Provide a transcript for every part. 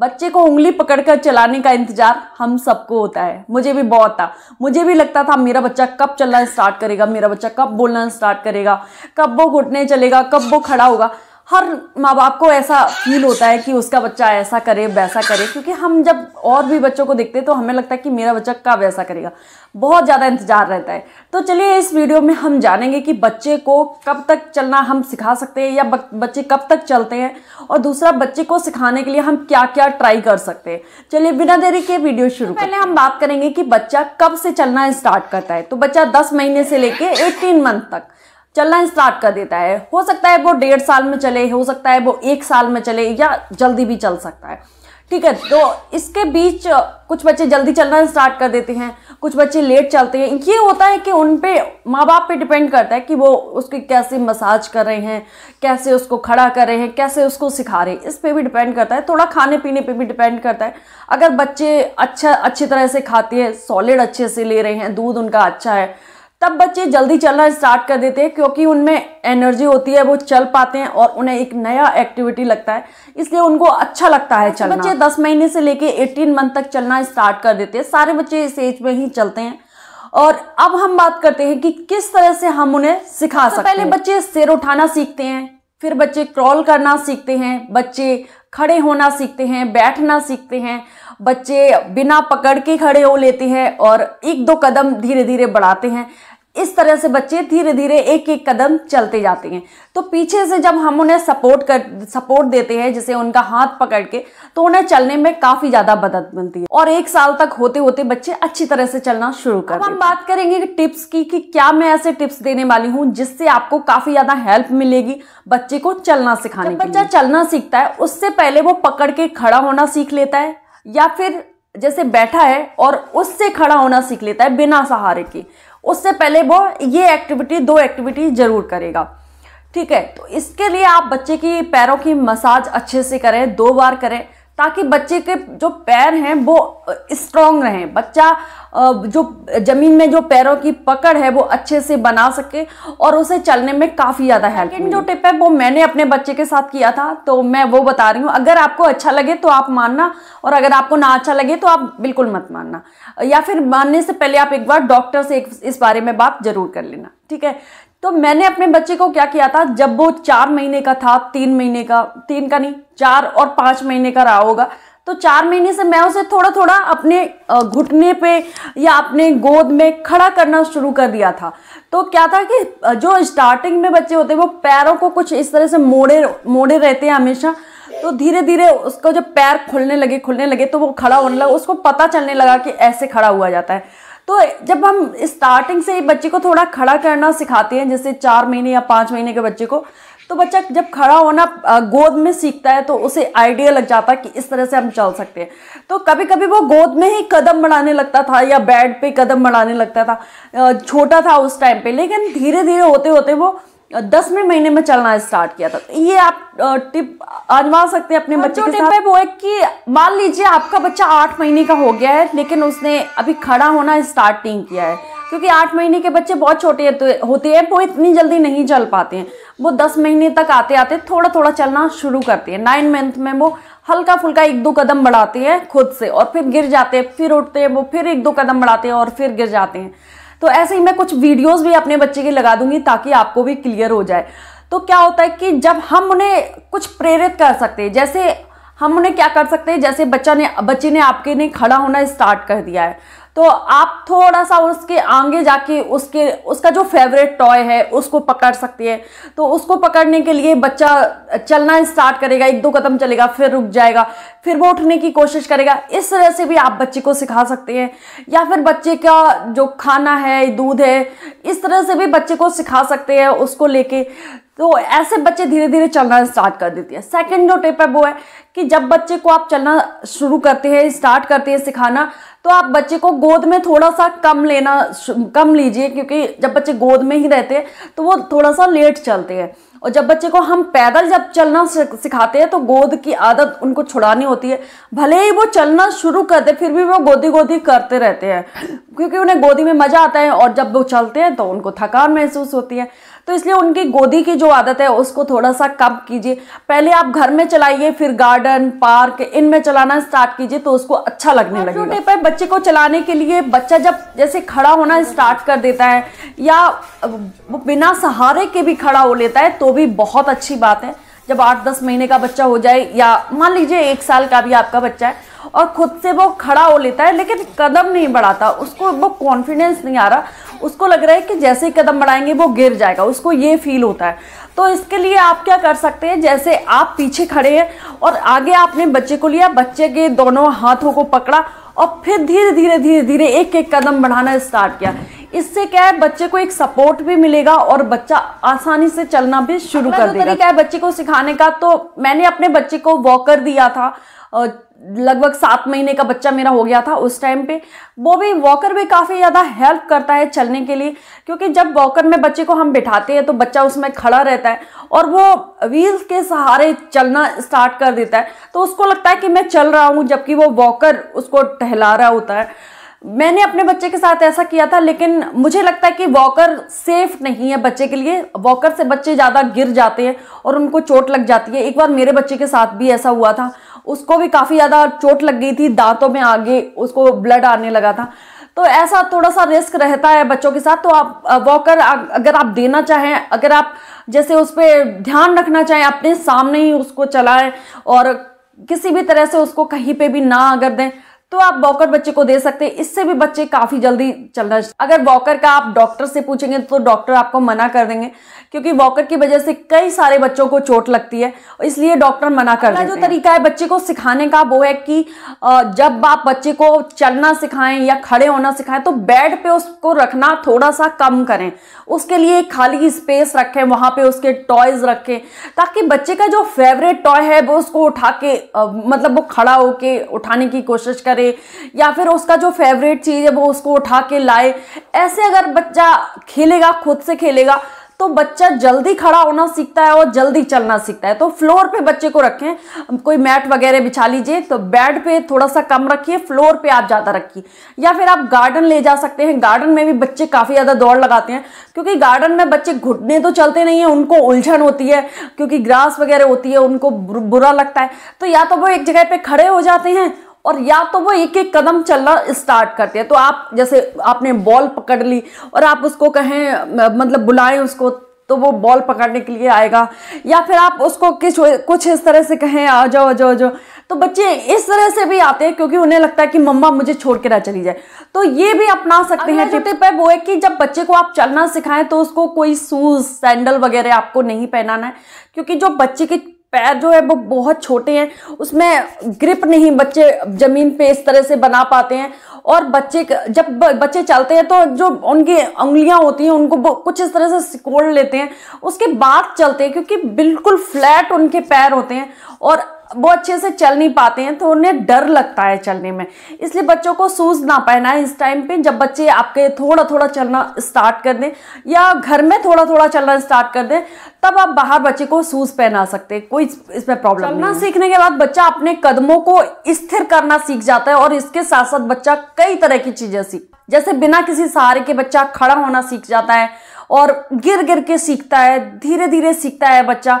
बच्चे को उंगली पकड़कर चलाने का इंतजार हम सबको होता है मुझे भी बहुत था मुझे भी लगता था मेरा बच्चा कब चलना स्टार्ट करेगा मेरा बच्चा कब बोलना स्टार्ट करेगा कब वो घुटने चलेगा कब वो खड़ा होगा हर माँ बाप को ऐसा फील होता है कि उसका बच्चा ऐसा करे वैसा करे क्योंकि हम जब और भी बच्चों को देखते हैं तो हमें लगता है कि मेरा बच्चा कब ऐसा करेगा बहुत ज़्यादा इंतज़ार रहता है तो चलिए इस वीडियो में हम जानेंगे कि बच्चे को कब तक चलना हम सिखा सकते हैं या बच्चे कब तक चलते हैं और दूसरा बच्चे को सिखाने के लिए हम क्या क्या ट्राई कर सकते हैं चलिए बिना देरी के वीडियो शुरू पहले हम बात करेंगे कि बच्चा कब से चलना स्टार्ट करता है तो बच्चा दस महीने से लेके एटीन मंथ तक चलना स्टार्ट कर देता है हो सकता है वो डेढ़ साल में चले हो सकता है वो एक साल में चले या जल्दी भी चल सकता है ठीक है तो इसके बीच कुछ बच्चे जल्दी चलना स्टार्ट कर देते हैं कुछ बच्चे लेट चलते हैं ये होता है कि उन पे माँ बाप पे डिपेंड करता है कि वो उसकी कैसे मसाज कर रहे हैं कैसे उसको खड़ा कर रहे हैं कैसे उसको सिखा रहे हैं इस पे भी डिपेंड करता है थोड़ा खाने पीने पे भी डिपेंड करता है अगर बच्चे अच्छा अच्छी तरह से खाते हैं सॉलिड अच्छे से ले रहे हैं दूध उनका अच्छा है तब बच्चे जल्दी चलना स्टार्ट कर देते हैं क्योंकि उनमें एनर्जी होती है वो चल पाते हैं और उन्हें एक नया एक्टिविटी लगता है इसलिए उनको अच्छा लगता है चलना बच्चे 10 महीने से लेके 18 मंथ तक चलना स्टार्ट कर देते हैं सारे बच्चे इस एज में ही चलते हैं और अब हम बात करते हैं कि किस तरह से हम उन्हें सिखा तो सकते पहले बच्चे सिर उठाना सीखते हैं फिर बच्चे क्रॉल करना सीखते हैं बच्चे खड़े होना सीखते हैं बैठना सीखते हैं बच्चे बिना पकड़ के खड़े हो लेते हैं और एक दो कदम धीरे धीरे बढ़ाते हैं इस तरह से बच्चे धीरे धीरे एक एक कदम चलते जाते हैं तो पीछे से जब हम उन्हें सपोर्ट कर सपोर्ट देते हैं जैसे उनका हाथ पकड़ के तो उन्हें चलने में काफी ज्यादा मदद मिलती है और एक साल तक होते होते बच्चे अच्छी तरह से चलना शुरू कर हम बात करेंगे कि टिप्स की कि क्या मैं ऐसे टिप्स देने वाली हूँ जिससे आपको काफी ज्यादा हेल्प मिलेगी बच्चे को चलना सिखाने बच्चा चलना सीखता है उससे पहले वो पकड़ के खड़ा होना सीख लेता है या फिर जैसे बैठा है और उससे खड़ा होना सीख लेता है बिना सहारे के उससे पहले वो ये एक्टिविटी दो एक्टिविटी ज़रूर करेगा ठीक है तो इसके लिए आप बच्चे की पैरों की मसाज अच्छे से करें दो बार करें ताकि बच्चे के जो पैर हैं वो स्ट्रांग रहें बच्चा जो ज़मीन में जो पैरों की पकड़ है वो अच्छे से बना सके और उसे चलने में काफ़ी ज़्यादा हेल्प जो टिप है वो मैंने अपने बच्चे के साथ किया था तो मैं वो बता रही हूँ अगर आपको अच्छा लगे तो आप मानना और अगर आपको ना अच्छा लगे तो आप बिल्कुल मत मानना या फिर मानने से पहले आप एक बार डॉक्टर से इस बारे में बात ज़रूर कर लेना ठीक है तो मैंने अपने बच्चे को क्या किया था जब वो चार महीने का था तीन महीने का तीन का नहीं चार और पाँच महीने का रहा होगा तो चार महीने से मैं उसे थोड़ा थोड़ा अपने घुटने पे या अपने गोद में खड़ा करना शुरू कर दिया था तो क्या था कि जो स्टार्टिंग में बच्चे होते हैं वो पैरों को कुछ इस तरह से मोड़े मोड़े रहते हैं हमेशा तो धीरे धीरे उसको जब पैर खुलने लगे खुलने लगे तो वो खड़ा होने लगा उसको पता चलने लगा कि ऐसे खड़ा हुआ जाता है तो जब हम स्टार्टिंग से बच्चे को थोड़ा खड़ा करना सिखाते हैं जैसे चार महीने या पाँच महीने के बच्चे को तो बच्चा जब खड़ा होना गोद में सीखता है तो उसे आइडिया लग जाता है कि इस तरह से हम चल सकते हैं तो कभी कभी वो गोद में ही कदम बढ़ाने लगता था या बेड पे कदम बढ़ाने लगता था छोटा था उस टाइम पे लेकिन धीरे धीरे होते होते वो दसवें महीने में चलना स्टार्ट किया था ये आप टिप आजमा सकते हैं अपने हाँ, बच्चे तो के साथ वो है कि मान लीजिए आपका बच्चा आठ महीने का हो गया है लेकिन उसने अभी खड़ा होना स्टार्ट नहीं किया है क्योंकि आठ महीने के बच्चे बहुत छोटे तो होते हैं वो इतनी जल्दी नहीं चल पाते हैं वो दस महीने तक आते आते थोड़ा थोड़ा चलना शुरू करते हैं नाइन मंथ में वो हल्का फुल्का एक दो कदम बढ़ाते हैं खुद से और फिर गिर जाते हैं फिर उठते हैं वो फिर एक दो कदम बढ़ाते हैं और फिर गिर जाते हैं तो ऐसे ही मैं कुछ वीडियोस भी अपने बच्चे की लगा दूंगी ताकि आपको भी क्लियर हो जाए तो क्या होता है कि जब हम उन्हें कुछ प्रेरित कर सकते हैं जैसे हम उन्हें क्या कर सकते हैं जैसे बच्चा ने बच्चे ने आपके ने खड़ा होना स्टार्ट कर दिया है तो आप थोड़ा सा उसके आगे जाके उसके उसका जो फेवरेट टॉय है उसको पकड़ सकती है तो उसको पकड़ने के लिए बच्चा चलना स्टार्ट करेगा एक दो कदम चलेगा फिर रुक जाएगा फिर वो उठने की कोशिश करेगा इस तरह से भी आप बच्चे को सिखा सकते हैं या फिर बच्चे का जो खाना है दूध है इस तरह से भी बच्चे को सिखा सकते हैं उसको लेके तो ऐसे बच्चे धीरे धीरे चलना स्टार्ट कर देती है सेकेंड जो टिप है वो है कि जब बच्चे को आप चलना शुरू करते हैं स्टार्ट करते हैं सिखाना तो आप बच्चे को गोद में थोड़ा सा कम लेना कम लीजिए क्योंकि जब बच्चे गोद में ही रहते हैं तो वो थोड़ा सा लेट चलते हैं और जब बच्चे को हम पैदल जब चलना सिखाते हैं तो गोद की आदत उनको छुड़ानी होती है भले ही वो चलना शुरू कर दे फिर भी वो गोदी गोदी करते रहते हैं क्योंकि उन्हें गोदी में मज़ा आता है और जब वो चलते हैं तो उनको थकान महसूस होती है तो इसलिए उनकी गोदी की जो आदत है उसको थोड़ा सा कम कीजिए पहले आप घर में चलाइए फिर गार्डन पार्क इनमें चलाना स्टार्ट कीजिए तो उसको अच्छा लगने लगेगा छोटे पर बच्चे को चलाने के लिए बच्चा जब जैसे खड़ा होना स्टार्ट कर देता है या बिना सहारे के भी खड़ा हो लेता है तो भी बहुत अच्छी बात है जब आठ दस महीने का बच्चा हो जाए या मान लीजिए एक साल का भी आपका बच्चा है और खुद से वो खड़ा हो लेता है लेकिन कदम नहीं बढ़ाता उसको वो कॉन्फिडेंस नहीं आ रहा उसको लग रहा है कि जैसे ही कदम बढ़ाएंगे वो गिर जाएगा उसको ये फील होता है तो इसके लिए आप क्या कर सकते हैं जैसे आप पीछे खड़े हैं और आगे आपने बच्चे को लिया बच्चे के दोनों हाथों को पकड़ा और फिर धीरे धीरे धीरे धीरे एक एक कदम बढ़ाना स्टार्ट किया इससे क्या है बच्चे को एक सपोर्ट भी मिलेगा और बच्चा आसानी से चलना भी शुरू कर तो देगा तरीका है बच्चे को सिखाने का तो मैंने अपने बच्चे को वॉकर दिया था लगभग सात महीने का बच्चा मेरा हो गया था उस टाइम पे वो भी वॉकर भी काफ़ी ज़्यादा हेल्प करता है चलने के लिए क्योंकि जब वॉकर में बच्चे को हम बिठाते हैं तो बच्चा उसमें खड़ा रहता है और वो व्हील्स के सहारे चलना स्टार्ट कर देता है तो उसको लगता है कि मैं चल रहा हूँ जबकि वो वॉकर उसको टहला रहा होता है मैंने अपने बच्चे के साथ ऐसा किया था लेकिन मुझे लगता है कि वॉकर सेफ नहीं है बच्चे के लिए वॉकर से बच्चे ज़्यादा गिर जाते हैं और उनको चोट लग जाती है एक बार मेरे बच्चे के साथ भी ऐसा हुआ था उसको भी काफ़ी ज़्यादा चोट लग गई थी दांतों में आगे उसको ब्लड आने लगा था तो ऐसा थोड़ा सा रिस्क रहता है बच्चों के साथ तो आप वॉकर अगर आप देना चाहें अगर आप जैसे उस पर ध्यान रखना चाहें अपने सामने ही उसको चलाएं और किसी भी तरह से उसको कहीं पे भी ना अगर दें तो आप वॉकर बच्चे को दे सकते हैं इससे भी बच्चे काफ़ी जल्दी चलना अगर वॉकर का आप डॉक्टर से पूछेंगे तो डॉक्टर आपको मना कर देंगे क्योंकि वॉकर की वजह से कई सारे बच्चों को चोट लगती है इसलिए डॉक्टर मना कर जो तरीका है बच्चे को सिखाने का वो है कि जब आप बच्चे को चलना सिखाएं या खड़े होना सिखाएं तो बेड पे उसको रखना थोड़ा सा कम करें उसके लिए एक खाली स्पेस रखें वहां पे उसके टॉयज रखें ताकि बच्चे का जो फेवरेट टॉय है वो उसको उठा के मतलब वो खड़ा होके उठाने की कोशिश करें करे या फिर उसका जो फेवरेट चीज़ है वो उसको उठा के लाए ऐसे अगर बच्चा खेलेगा खुद से खेलेगा तो बच्चा जल्दी खड़ा होना सीखता है और जल्दी चलना सीखता है तो फ्लोर पे बच्चे को रखें कोई मैट वगैरह बिछा लीजिए तो बेड पे थोड़ा सा कम रखिए फ्लोर पे आप ज़्यादा रखिए या फिर आप गार्डन ले जा सकते हैं गार्डन में भी बच्चे काफ़ी ज़्यादा दौड़ लगाते हैं क्योंकि गार्डन में बच्चे घुटने तो चलते नहीं हैं उनको उलझन होती है क्योंकि ग्रास वगैरह होती है उनको बुरा लगता है तो या तो वो एक जगह पर खड़े हो जाते हैं और या तो वो एक एक कदम चलना स्टार्ट करते हैं तो आप जैसे आपने बॉल पकड़ ली और आप उसको कहें मतलब बुलाएं उसको तो वो बॉल पकड़ने के लिए आएगा या फिर आप उसको किस कुछ इस तरह से कहें आ जाओ आ जाओ आ जाओ तो बच्चे इस तरह से भी आते हैं क्योंकि उन्हें लगता है कि मम्मा मुझे छोड़ के ना चली जाए तो ये भी अपना सकते हैं छोटे है वो है कि जब बच्चे को आप चलना सिखाएं तो उसको कोई शूज़ सैंडल वगैरह आपको नहीं पहनाना है क्योंकि जो बच्चे के पैर जो है वो बहुत छोटे हैं उसमें ग्रिप नहीं बच्चे ज़मीन पे इस तरह से बना पाते हैं और बच्चे जब बच्चे चलते हैं तो जो उनकी उंगलियां होती हैं उनको कुछ इस तरह से सिकोड़ लेते हैं उसके बाद चलते हैं क्योंकि बिल्कुल फ्लैट उनके पैर होते हैं और वो अच्छे से चल नहीं पाते हैं तो उन्हें डर लगता है चलने में इसलिए बच्चों को सूज ना पहना है इस टाइम पे जब बच्चे आपके थोड़ा थोड़ा चलना स्टार्ट कर दें या घर में थोड़ा थोड़ा चलना स्टार्ट कर दें तब आप बाहर बच्चे को सूज पहना सकते हैं कोई इसमें प्रॉब्लम चलना सीखने के बाद बच्चा अपने कदमों को स्थिर करना सीख जाता है और इसके साथ साथ बच्चा कई तरह की चीजें सीख जैसे बिना किसी सहारे के बच्चा खड़ा होना सीख जाता है और गिर गिर के सीखता है धीरे धीरे सीखता है बच्चा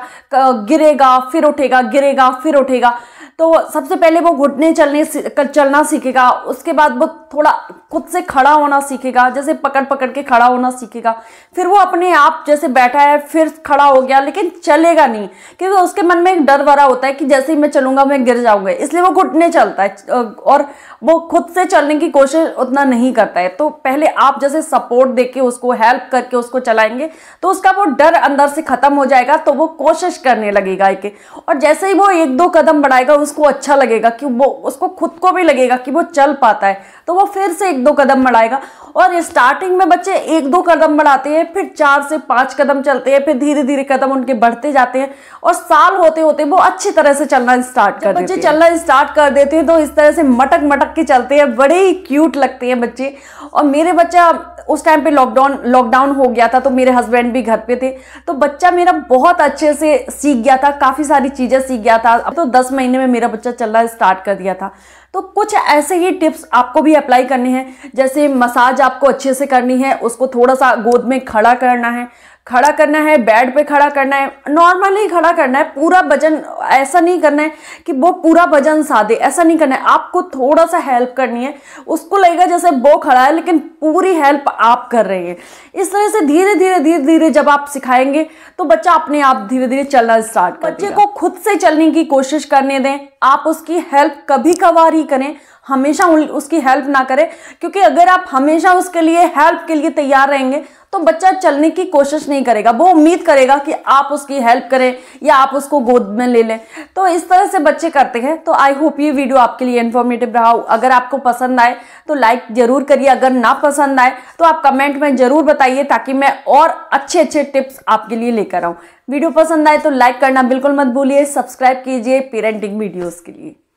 गिरेगा फिर उठेगा गिरेगा फिर उठेगा तो सबसे पहले वो घुटने चलने चलना सीखेगा उसके बाद वो थोड़ा खुद से खड़ा होना सीखेगा जैसे पकड़ पकड़ के खड़ा होना सीखेगा फिर वो अपने आप जैसे बैठा है फिर खड़ा हो गया लेकिन चलेगा नहीं क्योंकि उसके मन में एक डर भरा होता है कि जैसे ही मैं चलूंगा मैं गिर जाऊँगा इसलिए वो घुटने चलता है और वो खुद से चलने की कोशिश उतना नहीं करता है तो पहले आप जैसे सपोर्ट दे के उसको हेल्प करके उसको चलाएंगे तो उसका वो डर अंदर से ख़त्म हो जाएगा तो वो कोशिश करने लगेगा एक और जैसे ही वो एक दो कदम बढ़ाएगा उस उसको अच्छा लगेगा कि वो उसको खुद को भी लगेगा कि वो चल पाता है तो वो फिर से एक दो कदम बढ़ाएगा और स्टार्टिंग में बच्चे एक दो कदम बढ़ाते हैं फिर चार से पाँच कदम चलते हैं फिर धीरे धीरे कदम उनके बढ़ते जाते हैं और साल होते होते वो अच्छी तरह से चलना स्टार्ट कर बच्चे चलना स्टार्ट कर देते हैं तो इस तरह से मटक मटक के चलते हैं बड़े ही क्यूट लगते हैं बच्चे और मेरे बच्चा उस टाइम पे लॉकडाउन लॉकडाउन हो गया था तो मेरे हस्बैंड भी घर पे थे तो बच्चा मेरा बहुत अच्छे से सीख गया था काफ़ी सारी चीज़ें सीख गया था अब तो दस महीने में मेरा बच्चा चलना स्टार्ट कर दिया था तो कुछ ऐसे ही टिप्स आपको भी अप्लाई करने हैं जैसे मसाज आपको अच्छे से करनी है उसको थोड़ा सा गोद में खड़ा करना है खड़ा करना है बेड पे खड़ा करना है नॉर्मली खड़ा करना है पूरा वजन ऐसा नहीं करना है कि वो पूरा वजन साधे ऐसा नहीं करना है आपको थोड़ा सा हेल्प करनी है उसको लगेगा जैसे वो खड़ा है लेकिन पूरी हेल्प आप कर रहे हैं इस तरह से धीरे धीरे धीरे धीरे जब आप सिखाएंगे तो बच्चा अपने आप धीरे धीरे चलना स्टार्ट कर बच्चे को खुद से चलने की कोशिश करने दें आप उसकी हेल्प कभी कभार ही करें हमेशा उसकी हेल्प ना करें क्योंकि अगर आप हमेशा उसके लिए हेल्प के लिए तैयार रहेंगे तो बच्चा चलने की कोशिश नहीं करेगा वो उम्मीद करेगा कि आप उसकी हेल्प करें या आप उसको गोद में ले लें तो इस तरह से बच्चे करते हैं तो आई होप ये वीडियो आपके लिए इन्फॉर्मेटिव रहा हो अगर आपको पसंद आए तो लाइक जरूर करिए अगर ना पसंद आए तो आप कमेंट में जरूर बताइए ताकि मैं और अच्छे अच्छे टिप्स आपके लिए लेकर आऊँ वीडियो पसंद आए तो लाइक करना बिल्कुल मत भूलिए सब्सक्राइब कीजिए पेरेंटिंग वीडियोज़ के लिए